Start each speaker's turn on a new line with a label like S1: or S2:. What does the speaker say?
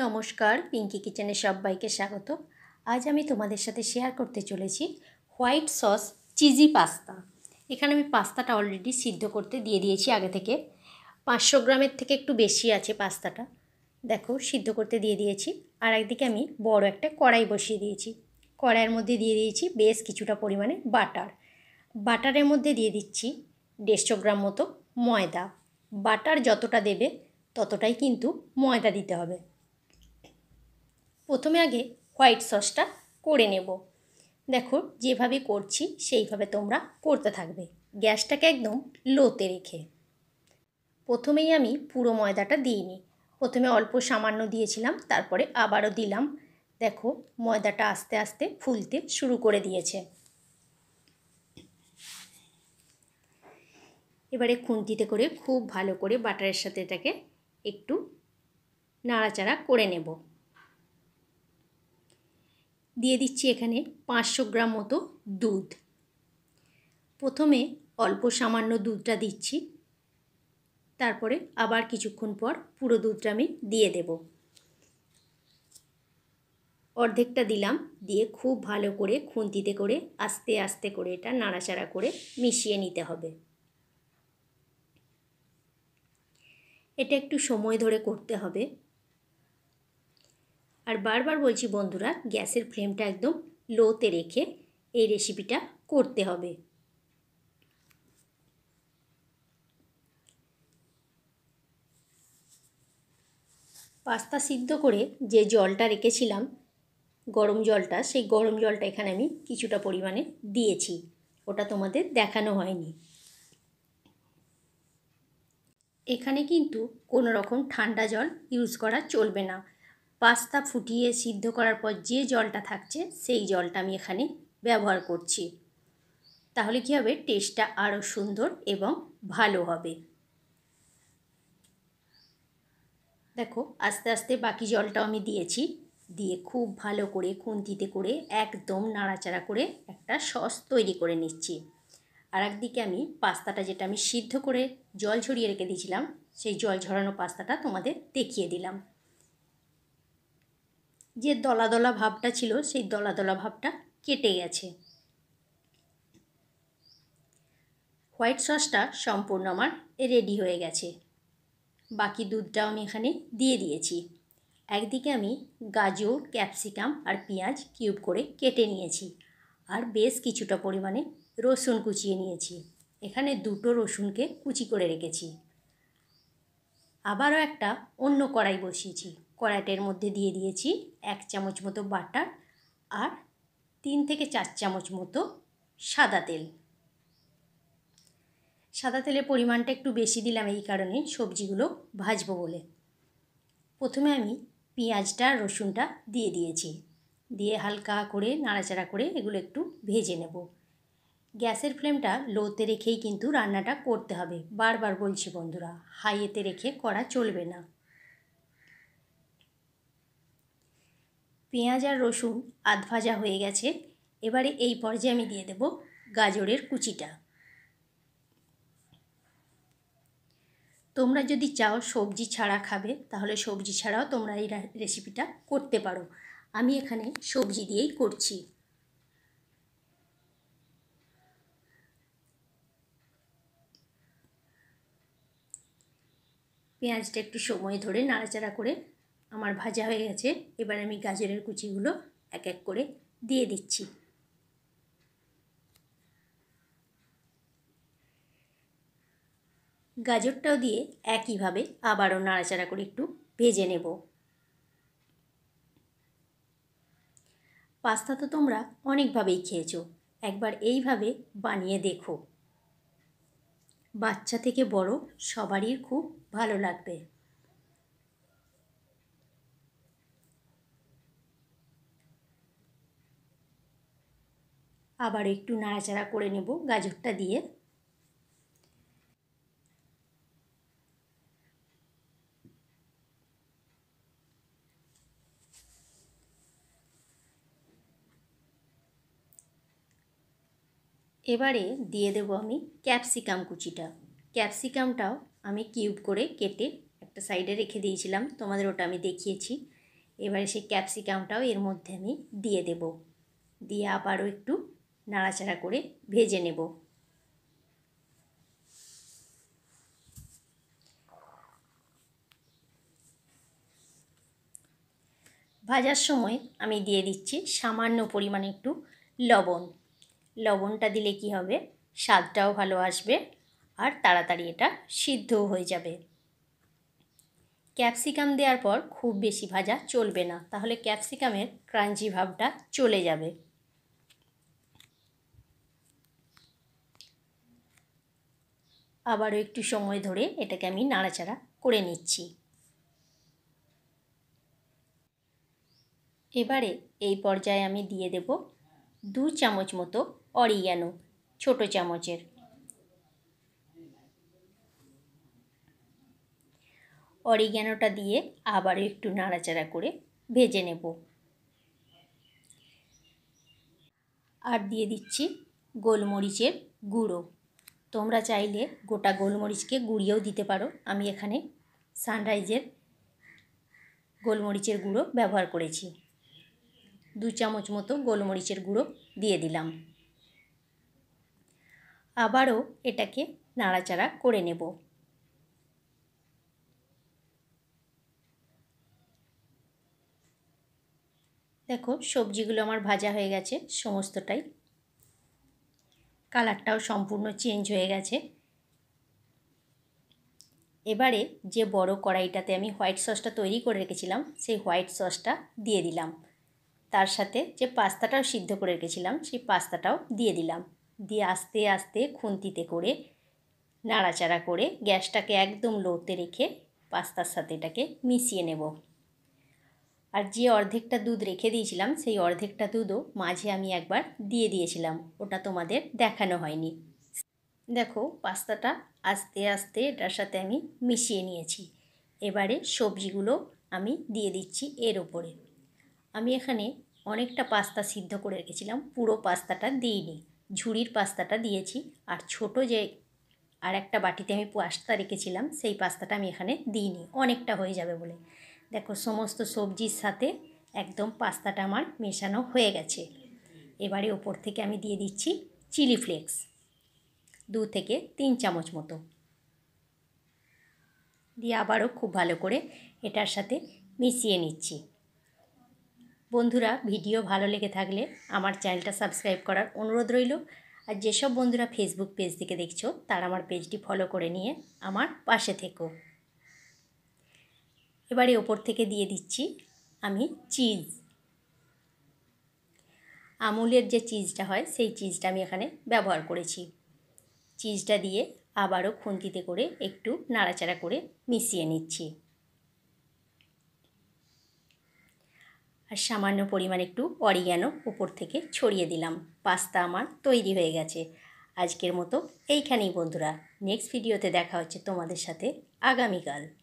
S1: নমস্কার পিঙ্কি কিচেনে সবাইকে স্বাগত আজ আমি তোমাদের সাথে শেয়ার করতে চলেছি হোয়াইট সস চিজি পাস্তা এখানে আমি পাস্তাটা অলরেডি সিদ্ধ করতে দিয়ে দিয়েছি আগে থেকে পাঁচশো গ্রামের থেকে একটু বেশি আছে পাস্তাটা দেখো সিদ্ধ করতে দিয়ে দিয়েছি আর একদিকে আমি বড় একটা কড়াই বসিয়ে দিয়েছি কড়াইয়ের মধ্যে দিয়ে দিয়েছি বেশ কিছুটা পরিমাণে বাটার বাটারের মধ্যে দিয়ে দিচ্ছি দেড়শো গ্রাম মতো ময়দা বাটার যতটা দেবে ততটাই কিন্তু ময়দা দিতে হবে প্রথমে আগে হোয়াইট সসটা করে নেব দেখো যেভাবে করছি সেইভাবে তোমরা করতে থাকবে গ্যাসটাকে একদম লোতে রেখে প্রথমেই আমি পুরো ময়দাটা দিইনি প্রথমে অল্প সামান্য দিয়েছিলাম তারপরে আবারও দিলাম দেখো ময়দাটা আস্তে আস্তে ফুলতে শুরু করে দিয়েছে এবারে খুন্তিতে করে খুব ভালো করে বাটারের সাথে এটাকে একটু নাড়াচাড়া করে নেব দিয়ে দিচ্ছি এখানে পাঁচশো গ্রাম মতো দুধ প্রথমে অল্প সামান্য দুধটা দিচ্ছি তারপরে আবার কিছুক্ষণ পর পুরো দুধটা আমি দিয়ে দেব অর্ধেকটা দিলাম দিয়ে খুব ভালো করে খুন্তিতে করে আস্তে আস্তে করে এটা নাড়াচাড়া করে মিশিয়ে নিতে হবে এটা একটু সময় ধরে করতে হবে আর বারবার বলছি বন্ধুরা গ্যাসের ফ্লেমটা একদম লোতে রেখে এই রেসিপিটা করতে হবে পাস্তা সিদ্ধ করে যে জলটা রেখেছিলাম গরম জলটা সেই গরম জলটা এখানে আমি কিছুটা পরিমাণে দিয়েছি ওটা তোমাদের দেখানো হয়নি এখানে কিন্তু কোনো রকম ঠান্ডা জল ইউজ করা চলবে না পাস্তা ফুটিয়ে সিদ্ধ করার পর যে জলটা থাকছে সেই জলটা আমি এখানে ব্যবহার করছি তাহলে কী হবে টেস্টটা আরও সুন্দর এবং ভালো হবে দেখো আস্তে আস্তে বাকি জলটাও আমি দিয়েছি দিয়ে খুব ভালো করে খুন্তিতে করে একদম নাড়াচাড়া করে একটা সস তৈরি করে নিচ্ছি আর একদিকে আমি পাস্তাটা যেটা আমি সিদ্ধ করে জল ছড়িয়ে রেখে দিয়েছিলাম সেই জল ঝরানো পাস্তাটা তোমাদের দেখিয়ে দিলাম যে দলা দলা ভাবটা ছিল সেই দলা দলা ভাবটা কেটে গেছে হোয়াইট সসটা সম্পূর্ণ আমার রেডি হয়ে গেছে বাকি দুধটাও আমি এখানে দিয়ে দিয়েছি একদিকে আমি গাজর ক্যাপসিকাম আর পেঁয়াজ কিউব করে কেটে নিয়েছি আর বেশ কিছুটা পরিমাণে রসুন কুচিয়ে নিয়েছি এখানে দুটো রসুনকে কুচি করে রেখেছি আবারও একটা অন্য কড়াই বসিয়েছি কড়াইটের মধ্যে দিয়ে দিয়েছি এক চামচ মতো বাটার আর তিন থেকে চার চামচ মতো সাদা তেল সাদা তেলের পরিমাণটা একটু বেশি দিলাম এই কারণে সবজিগুলো ভাজবো বলে প্রথমে আমি পেঁয়াজটা রসুনটা দিয়ে দিয়েছি দিয়ে হালকা করে নাড়াচাড়া করে এগুলো একটু ভেজে নেবো গ্যাসের ফ্লেমটা লোতে রেখেই কিন্তু রান্নাটা করতে হবে বারবার বলছি বন্ধুরা হাইয়েতে রেখে করা চলবে না পেঁয়াজ আর রসুন আধ ভাজা হয়ে গেছে এবারে এই পর্যায়ে আমি দিয়ে দেব গাজরের কুচিটা তোমরা যদি চাও সবজি ছাড়া খাবে তাহলে সবজি ছাড়াও তোমরা এই রেসিপিটা করতে পারো আমি এখানে সবজি দিয়েই করছি পেঁয়াজটা একটু সময় ধরে নাড়াচাড়া করে আমার ভাজা হয়ে গেছে এবার আমি গাজরের কুচিগুলো এক এক করে দিয়ে দিচ্ছি গাজরটাও দিয়ে একইভাবে আবারও নাড়াচাড়া করে একটু ভেজে নেব পাস্তা তো তোমরা অনেকভাবেই খেয়েছো একবার এইভাবে বানিয়ে দেখো বাচ্চা থেকে বড় সবারই খুব ভালো লাগবে আবার একটু নাড়াচাড়া করে নেব গাজরটা দিয়ে এবারে দিয়ে দেব আমি ক্যাপসিকাম কুচিটা ক্যাপসিকামটাও আমি কিউব করে কেটে একটা সাইডে রেখে দিয়েছিলাম তোমাদের ওটা আমি দেখিয়েছি এবারে সেই ক্যাপসিকামটাও এর মধ্যে আমি দিয়ে দেব দিয়ে আবারও একটু নাড়াচাড়া করে ভেজে নেব ভাজার সময় আমি দিয়ে দিচ্ছি সামান্য পরিমাণে একটু লবণ লবণটা দিলে কি হবে স্বাদটাও ভালো আসবে আর তাড়াতাড়ি এটা সিদ্ধও হয়ে যাবে ক্যাপসিকাম দেওয়ার পর খুব বেশি ভাজা চলবে না তাহলে ক্যাপসিকামের ক্রাঞ্চি ভাবটা চলে যাবে আবারও একটু সময় ধরে এটাকে আমি নাড়াচাড়া করে নিচ্ছি এবারে এই পর্যায়ে আমি দিয়ে দেব দু চামচ মতো অরিগ্যানো ছোট চামচের অরিগ্যানোটা দিয়ে আবারও একটু নাড়াচাড়া করে ভেজে নেব আর দিয়ে দিচ্ছি গোলমরিচের গুঁড়ো তোমরা চাইলে গোটা গোলমরিচকে গুঁড়িয়েও দিতে পারো আমি এখানে সানরাইজের গোলমরিচের গুঁড়ো ব্যবহার করেছি দু চামচ মতো গোলমরিচের গুঁড়ো দিয়ে দিলাম আবারও এটাকে নাড়াচাড়া করে নেব দেখো সবজিগুলো আমার ভাজা হয়ে গেছে সমস্তটাই কালারটাও সম্পূর্ণ চেঞ্জ হয়ে গেছে এবারে যে বড় কড়াইটাতে আমি হোয়াইট সসটা তৈরি করে রেখেছিলাম সেই হোয়াইট সসটা দিয়ে দিলাম তার সাথে যে পাস্তাটাও সিদ্ধ করে রেখেছিলাম সেই পাস্তাটাও দিয়ে দিলাম দিয়ে আস্তে আস্তে খুন্তিতে করে নাড়াচাড়া করে গ্যাসটাকে একদম লোতে রেখে পাস্তার সাথে এটাকে মিশিয়ে নেব আর যে অর্ধেকটা দুধ রেখে দিয়েছিলাম সেই অর্ধেকটা দুধও মাঝে আমি একবার দিয়ে দিয়েছিলাম ওটা তোমাদের দেখানো হয়নি দেখো পাস্তাটা আস্তে আস্তে এটার সাথে আমি মিশিয়ে নিয়েছি এবারে সবজিগুলো আমি দিয়ে দিচ্ছি এর ওপরে আমি এখানে অনেকটা পাস্তা সিদ্ধ করে রেখেছিলাম পুরো পাস্তাটা দিইনি ঝুড়ির পাস্তাটা দিয়েছি আর ছোট যে আর একটা বাটিতে আমি পাস্তা রেখেছিলাম সেই পাস্তাটা আমি এখানে দিইনি অনেকটা হয়ে যাবে বলে দেখো সমস্ত সবজির সাথে একদম পাস্তাটা আমার মেশানো হয়ে গেছে এবারে ওপর থেকে আমি দিয়ে দিচ্ছি চিলি ফ্লেক্স দু থেকে তিন চামচ মতো দিয়ে আবারও খুব ভালো করে এটার সাথে মিশিয়ে নিচ্ছি বন্ধুরা ভিডিও ভালো লেগে থাকলে আমার চ্যানেলটা সাবস্ক্রাইব করার অনুরোধ রইল আর যেসব বন্ধুরা ফেসবুক পেজ থেকে দেখছো তারা আমার পেজটি ফলো করে নিয়ে আমার পাশে থেকো এবারে ওপর থেকে দিয়ে দিচ্ছি আমি চিজ আমুলের যে চিজটা হয় সেই চিজটা আমি এখানে ব্যবহার করেছি চিজটা দিয়ে আবারও খুন্তিতে করে একটু নাড়াচাড়া করে মিশিয়ে নিচ্ছি আর সামান্য পরিমাণ একটু অরিগ্যানো উপর থেকে ছড়িয়ে দিলাম পাস্তা আমার তৈরি হয়ে গেছে আজকের মতো এইখানেই বন্ধুরা নেক্সট ভিডিওতে দেখা হচ্ছে তোমাদের সাথে আগামীকাল